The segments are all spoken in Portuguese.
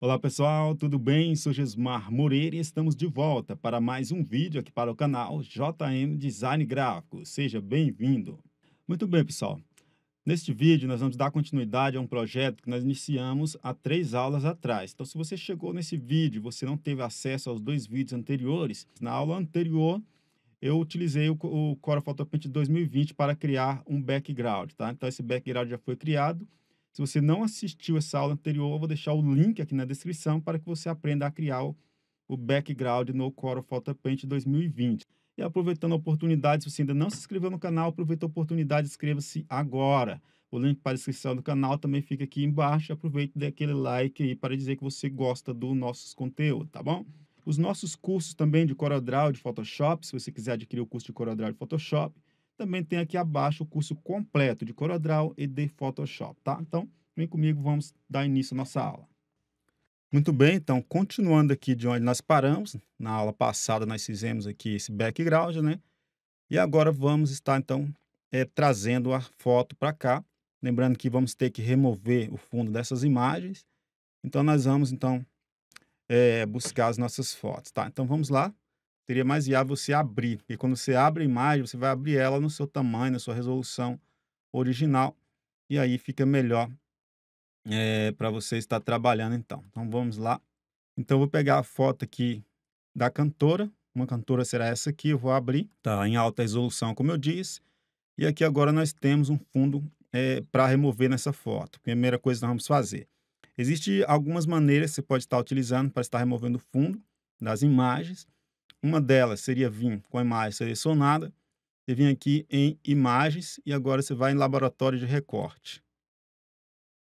Olá pessoal, tudo bem? Sou Gesmar Moreira e estamos de volta para mais um vídeo aqui para o canal JM Design Gráfico. Seja bem-vindo! Muito bem pessoal, neste vídeo nós vamos dar continuidade a um projeto que nós iniciamos há três aulas atrás. Então se você chegou nesse vídeo e você não teve acesso aos dois vídeos anteriores, na aula anterior eu utilizei o, Corel Cora Photo Paint 2020 para criar um background, tá? Então esse background já foi criado se você não assistiu essa aula anterior, eu vou deixar o link aqui na descrição para que você aprenda a criar o, o background no Corel PhotoPaint 2020. E aproveitando a oportunidade, se você ainda não se inscreveu no canal, aproveita a oportunidade, inscreva-se agora. O link para a inscrição do canal também fica aqui embaixo. Aproveite e dê aquele like aí para dizer que você gosta dos nossos conteúdos, tá bom? Os nossos cursos também de CorelDRAW, de Photoshop, se você quiser adquirir o curso de CorelDRAW e Photoshop, também tem aqui abaixo o curso completo de CorelDRAW e de Photoshop, tá? Então, vem comigo, vamos dar início à nossa aula. Muito bem, então, continuando aqui de onde nós paramos, na aula passada nós fizemos aqui esse background, né? E agora vamos estar, então, é, trazendo a foto para cá. Lembrando que vamos ter que remover o fundo dessas imagens. Então, nós vamos, então, é, buscar as nossas fotos, tá? Então, vamos lá. Seria mais viável você abrir. E quando você abre a imagem, você vai abrir ela no seu tamanho, na sua resolução original. E aí fica melhor é, eh, para você estar trabalhando então. Então vamos lá. Então eu vou pegar a foto aqui da cantora. Uma cantora será essa aqui, eu vou abrir. Tá em alta resolução, como eu disse. E aqui agora nós temos um fundo é, eh, para remover nessa foto. Primeira coisa que nós vamos fazer. Existem algumas maneiras que você pode estar utilizando para estar removendo o fundo das imagens. Uma delas seria vir com a imagem selecionada. Você vem aqui em imagens e agora você vai em laboratório de recorte.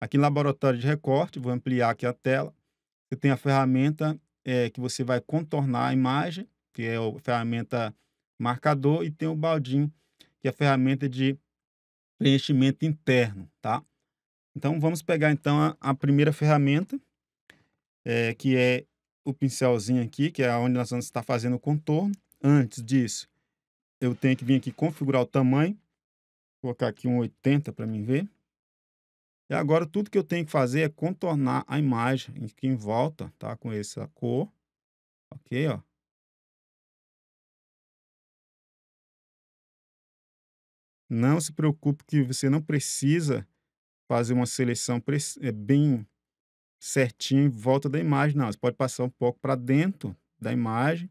Aqui em laboratório de recorte, vou ampliar aqui a tela. Você tem a ferramenta é, que você vai contornar a imagem, que é a ferramenta marcador, e tem o baldinho, que é a ferramenta de preenchimento interno, tá? Então, vamos pegar então a, a primeira ferramenta, é, que é o pincelzinho aqui, que é onde nós vamos estar fazendo o contorno. Antes disso, eu tenho que vir aqui configurar o tamanho, Vou colocar aqui um 80 para mim ver. E agora tudo que eu tenho que fazer é contornar a imagem aqui em volta, tá? Com essa cor. Ok, ó. Não se preocupe que você não precisa fazer uma seleção eh, bem certinho em volta da imagem, não. Você pode passar um pouco para dentro da imagem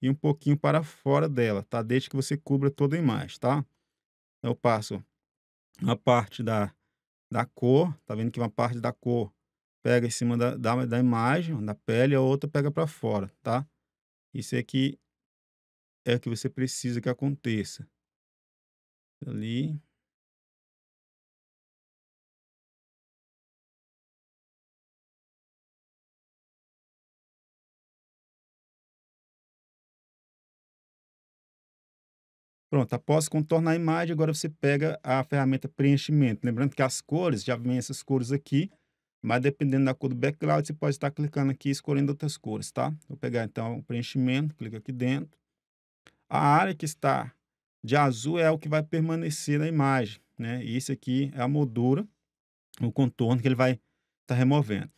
e um pouquinho para fora dela, tá? Desde que você cubra toda a imagem, tá? Eu passo A parte da, da cor, tá vendo que uma parte da cor pega em cima da, da, da imagem, da pele, a outra pega para fora, tá? Isso aqui é, é o que você precisa que aconteça. Ali, Pronto, após contornar a imagem, agora você pega a ferramenta preenchimento. Lembrando que as cores, já vem essas cores aqui, mas dependendo da cor do background, você pode estar clicando aqui e escolhendo outras cores, tá? Vou pegar então o preenchimento, clica aqui dentro. A área que está de azul é o que vai permanecer na imagem, né? E isso aqui é a moldura, o contorno que ele vai estar tá removendo.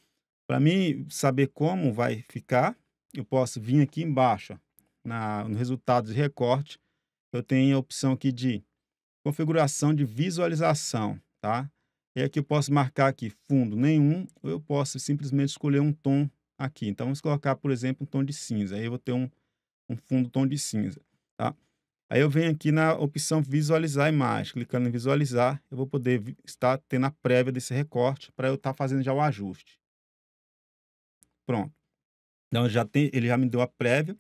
Para mim saber como vai ficar, eu posso vir aqui embaixo, ó, na, no resultado de recorte, eu tenho a opção aqui de configuração de visualização, tá? E aqui eu posso marcar aqui fundo nenhum, ou eu posso simplesmente escolher um tom aqui. Então, vamos colocar, por exemplo, um tom de cinza. Aí eu vou ter um, um fundo tom de cinza, tá? Aí eu venho aqui na opção visualizar a imagem. Clicando em visualizar, eu vou poder estar tendo a prévia desse recorte para eu estar fazendo já o ajuste. Pronto. Então, já tem, ele já me deu a prévia.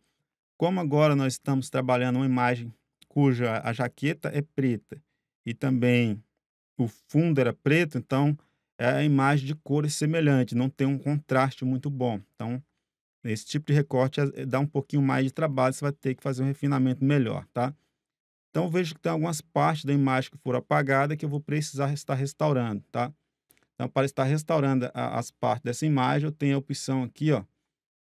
Como agora nós estamos trabalhando uma imagem cuja a jaqueta é preta e também o fundo era preto, então é a imagem de cores semelhantes, não tem um contraste muito bom. Então, esse tipo de recorte eh, dá um pouquinho mais de trabalho, você vai ter que fazer um refinamento melhor, tá? Então, vejo que tem algumas partes da imagem que foram apagadas que eu vou precisar estar restaurando, tá? Então, para estar restaurando a, as partes dessa imagem, eu tenho a opção aqui, ó,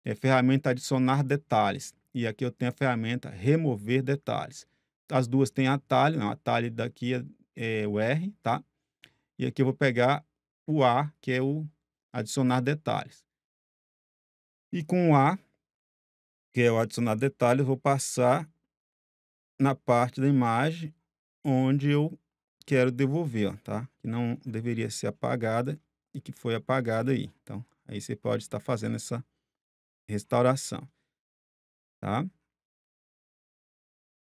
é ferramenta adicionar detalhes. E aqui eu tenho a ferramenta remover detalhes as duas têm atalho, não, atalho daqui é, é, o R, tá? E aqui eu vou pegar o A, que é o adicionar detalhes. E com o A, que é o adicionar detalhes, eu vou passar na parte da imagem onde eu quero devolver, ó, tá? Que não deveria ser apagada e que foi apagada aí. Então, aí você pode estar fazendo essa restauração, tá?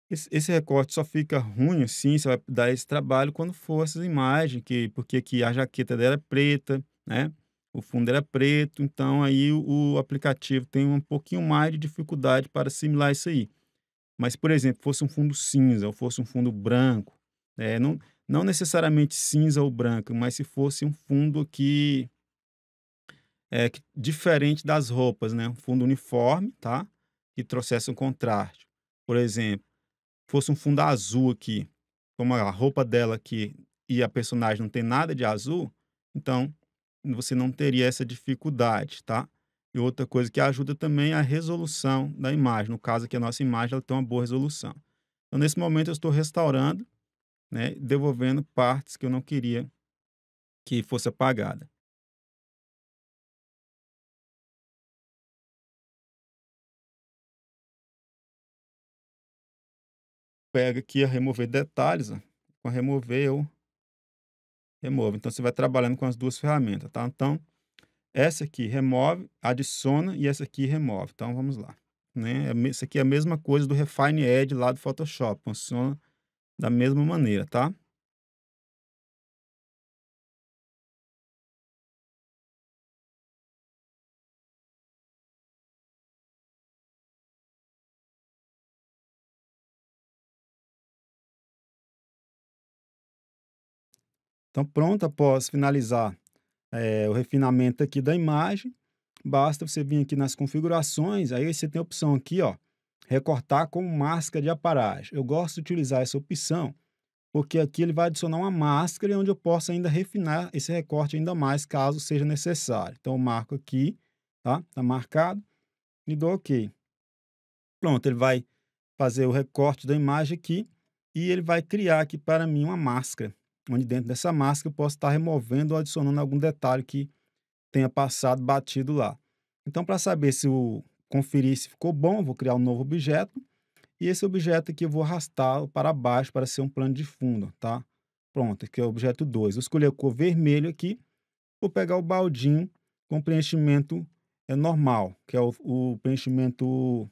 Esse, esse, recorte só fica ruim assim, você vai dar esse trabalho quando for essas imagens, que, porque que a jaqueta dela é preta, né? O fundo era preto, então aí o, o aplicativo tem um pouquinho mais de dificuldade para assimilar isso aí. Mas, por exemplo, fosse um fundo cinza ou fosse um fundo branco, né? não, não necessariamente cinza ou branco, mas se fosse um fundo que é que, diferente das roupas, né? Um fundo uniforme, tá? Que trouxesse um contraste. Por exemplo, fosse um fundo azul aqui, como a roupa dela aqui e a personagem não tem nada de azul, então você não teria essa dificuldade, tá? E outra coisa que ajuda também é a resolução da imagem. No caso aqui, a nossa imagem ela tem uma boa resolução. Então, nesse momento, eu estou restaurando, né, devolvendo partes que eu não queria que fosse apagada. pega aqui a remover detalhes, ó. com remover eu removo. Então, você vai trabalhando com as duas ferramentas, tá? Então, essa aqui remove, adiciona e essa aqui remove. Então, vamos lá. Né? É isso aqui é a mesma coisa do Refine Edge lá do Photoshop, funciona da mesma maneira, tá? Então, pronto, após finalizar é, o refinamento aqui da imagem, basta você vir aqui nas configurações, aí você tem a opção aqui, ó, recortar com máscara de aparagem. Eu gosto de utilizar essa opção, porque aqui ele vai adicionar uma máscara onde eu posso ainda refinar esse recorte ainda mais, caso seja necessário. Então, eu marco aqui, tá? Tá marcado e dou OK. Pronto, ele vai fazer o recorte da imagem aqui e ele vai criar aqui para mim uma máscara onde dentro dessa máscara eu posso estar removendo ou adicionando algum detalhe que tenha passado batido lá. Então, para saber se o conferir se ficou bom, vou criar um novo objeto e esse objeto aqui eu vou arrastá-lo para baixo para ser um plano de fundo, tá? Pronto, aqui é o objeto 2. Vou escolher a cor vermelho aqui, vou pegar o baldinho com preenchimento é normal, que é o, o preenchimento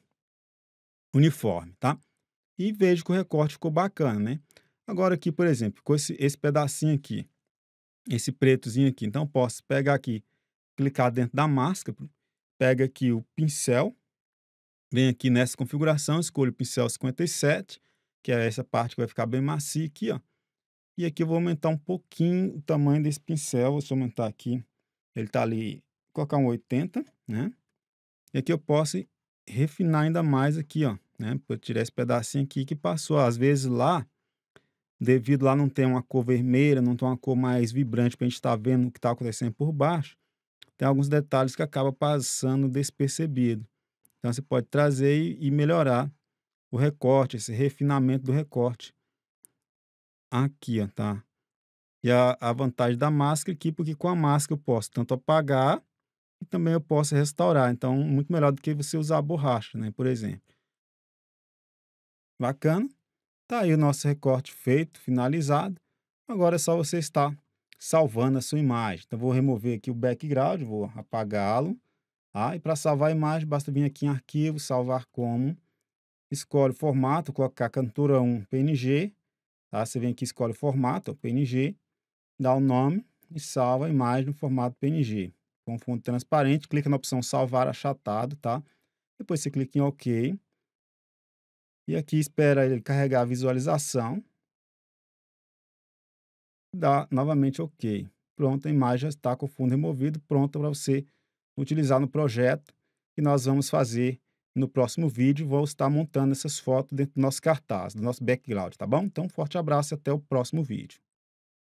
uniforme, tá? E vejo que o recorte ficou bacana, né? Agora aqui, por exemplo, com esse, esse pedacinho aqui, esse pretozinho aqui. Então, posso pegar aqui, clicar dentro da máscara, pega aqui o pincel, vem aqui nessa configuração, escolho o pincel 57, que é essa parte que vai ficar bem macia aqui, ó. E aqui eu vou aumentar um pouquinho o tamanho desse pincel, vou só aumentar aqui, ele tá ali, colocar um 80, né? E aqui eu posso refinar ainda mais aqui, ó, né? Para tirar esse pedacinho aqui que passou, às vezes lá devido lá não ter uma cor vermelha, não ter uma cor mais vibrante para a gente estar tá vendo o que está acontecendo por baixo, tem alguns detalhes que acaba passando despercebido. Então você pode trazer e melhorar o recorte, esse refinamento do recorte. Aqui, ó, tá? E a, a vantagem da máscara aqui, porque com a máscara eu posso tanto apagar e também eu posso restaurar. Então, muito melhor do que você usar a borracha, né? Por exemplo. Bacana. Tá aí o nosso recorte feito, finalizado. Agora é só você estar salvando a sua imagem. Então, vou remover aqui o background, vou apagá-lo. Tá? E para salvar a imagem, basta vir aqui em arquivo, salvar como. Escolhe o formato, colocar cantora 1 PNG. Tá? Você vem aqui, escolhe o formato, PNG, dá o nome e salva a imagem no formato PNG. Com fundo transparente, clica na opção salvar achatado, tá? Depois você clica em OK. E aqui espera ele carregar a visualização. Dá novamente OK. Pronto, a imagem já está com o fundo removido, pronta para você utilizar no projeto que nós vamos fazer no próximo vídeo. Vou estar montando essas fotos dentro do nosso cartaz, do nosso background, tá bom? Então, um forte abraço e até o próximo vídeo.